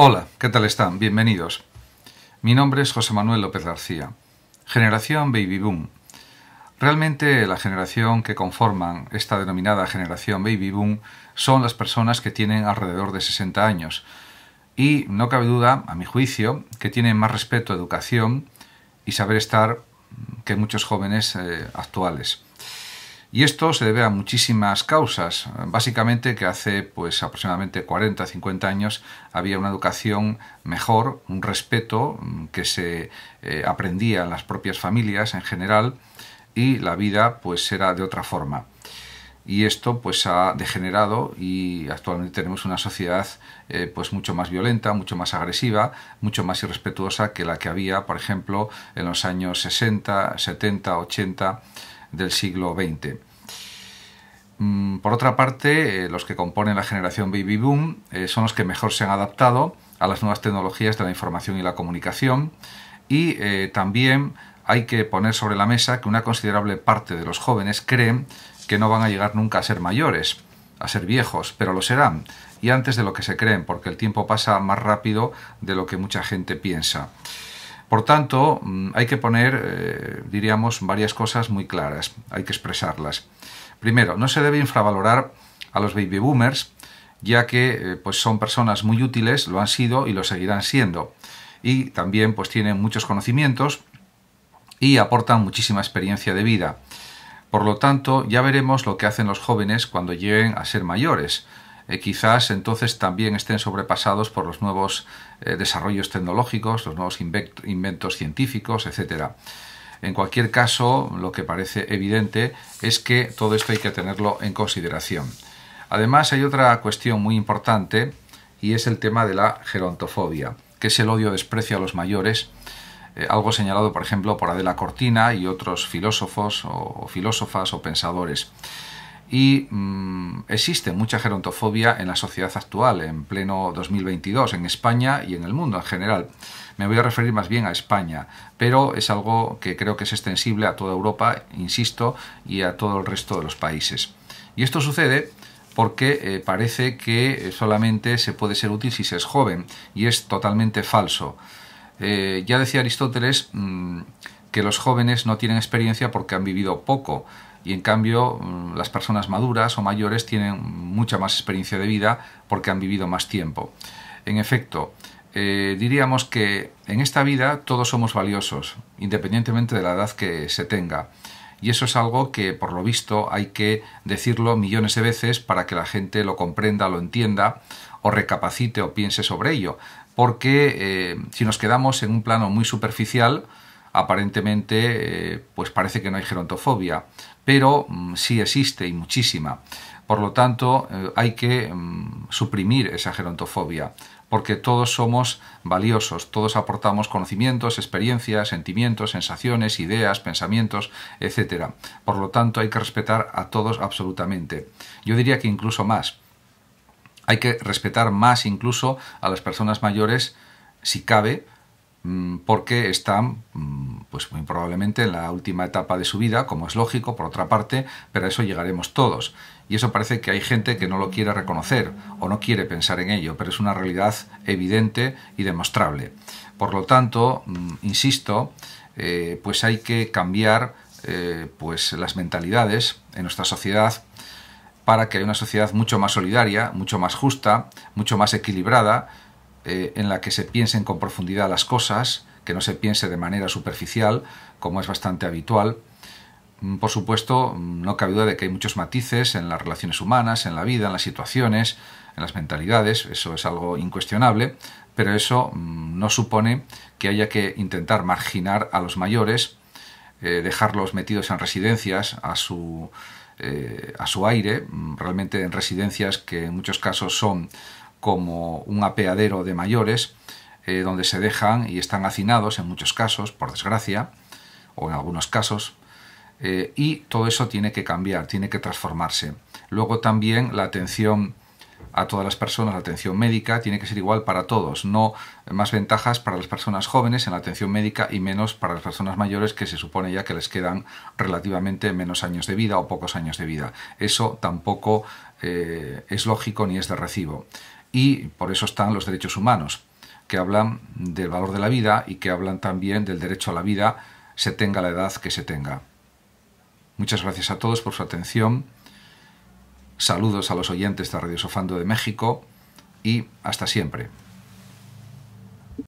Hola, ¿qué tal están? Bienvenidos. Mi nombre es José Manuel López García. Generación Baby Boom. Realmente la generación que conforman esta denominada generación Baby Boom son las personas que tienen alrededor de 60 años. Y no cabe duda, a mi juicio, que tienen más respeto a educación y saber estar que muchos jóvenes eh, actuales. Y esto se debe a muchísimas causas, básicamente que hace pues aproximadamente 40 50 años había una educación mejor, un respeto mm, que se eh, aprendía en las propias familias en general y la vida pues era de otra forma. Y esto pues ha degenerado y actualmente tenemos una sociedad eh, pues mucho más violenta, mucho más agresiva, mucho más irrespetuosa que la que había, por ejemplo, en los años 60, 70, 80 del siglo XX. Mm, por otra parte, eh, los que componen la generación Baby Boom eh, son los que mejor se han adaptado a las nuevas tecnologías de la información y la comunicación y eh, también hay que poner sobre la mesa que una considerable parte de los jóvenes creen que no van a llegar nunca a ser mayores, a ser viejos, pero lo serán, y antes de lo que se creen, porque el tiempo pasa más rápido de lo que mucha gente piensa. Por tanto, mm, hay que poner, eh, diríamos, varias cosas muy claras, hay que expresarlas. Primero, no se debe infravalorar a los baby boomers, ya que eh, pues son personas muy útiles, lo han sido y lo seguirán siendo. Y también pues tienen muchos conocimientos y aportan muchísima experiencia de vida. Por lo tanto, ya veremos lo que hacen los jóvenes cuando lleguen a ser mayores. Eh, quizás entonces también estén sobrepasados por los nuevos eh, desarrollos tecnológicos, los nuevos inventos científicos, etc. En cualquier caso, lo que parece evidente es que todo esto hay que tenerlo en consideración. Además, hay otra cuestión muy importante y es el tema de la gerontofobia, que es el odio desprecio a los mayores, eh, algo señalado, por ejemplo, por Adela Cortina y otros filósofos o filósofas o pensadores. Y mm, existe mucha gerontofobia en la sociedad actual, en pleno 2022, en España y en el mundo en general. Me voy a referir más bien a España, pero es algo que creo que es extensible a toda Europa, insisto, y a todo el resto de los países. Y esto sucede porque eh, parece que eh, solamente se puede ser útil si se es joven, y es totalmente falso. Eh, ya decía Aristóteles mm, que los jóvenes no tienen experiencia porque han vivido poco, y en cambio mm, las personas maduras o mayores tienen mucha más experiencia de vida porque han vivido más tiempo. En efecto, eh, diríamos que en esta vida todos somos valiosos, independientemente de la edad que se tenga. Y eso es algo que, por lo visto, hay que decirlo millones de veces para que la gente lo comprenda, lo entienda, o recapacite o piense sobre ello. Porque eh, si nos quedamos en un plano muy superficial, aparentemente eh, pues parece que no hay gerontofobia, pero mm, sí existe y muchísima. Por lo tanto, eh, hay que mm, suprimir esa gerontofobia, porque todos somos valiosos, todos aportamos conocimientos, experiencias, sentimientos, sensaciones, ideas, pensamientos, etc. Por lo tanto, hay que respetar a todos absolutamente. Yo diría que incluso más. Hay que respetar más incluso a las personas mayores, si cabe, Mm, porque están mm, pues muy probablemente en la última etapa de su vida, como es lógico, por otra parte, pero a eso llegaremos todos. Y eso parece que hay gente que no lo quiere reconocer o no quiere pensar en ello, pero es una realidad evidente y demostrable. Por lo tanto, mm, insisto, eh, pues hay que cambiar eh, pues las mentalidades en nuestra sociedad para que haya una sociedad mucho más solidaria, mucho más justa, mucho más equilibrada, eh, en la que se piensen con profundidad las cosas, que no se piense de manera superficial, como es bastante habitual. Mm, por supuesto, mm, no cabe duda de que hay muchos matices en las relaciones humanas, en la vida, en las situaciones, en las mentalidades, eso es algo incuestionable, pero eso mm, no supone que haya que intentar marginar a los mayores, eh, dejarlos metidos en residencias a su, eh, a su aire, realmente en residencias que en muchos casos son como un apeadero de mayores, eh, donde se dejan y están hacinados en muchos casos, por desgracia, o en algunos casos, eh, y todo eso tiene que cambiar, tiene que transformarse. Luego también la atención a todas las personas, la atención médica, tiene que ser igual para todos, no más ventajas para las personas jóvenes en la atención médica y menos para las personas mayores que se supone ya que les quedan relativamente menos años de vida o pocos años de vida. Eso tampoco eh, es lógico ni es de recibo y por eso están los derechos humanos, que hablan del valor de la vida y que hablan también del derecho a la vida, se tenga la edad que se tenga. Muchas gracias a todos por su atención. Saludos a los oyentes de Radio Sofando de México y hasta siempre.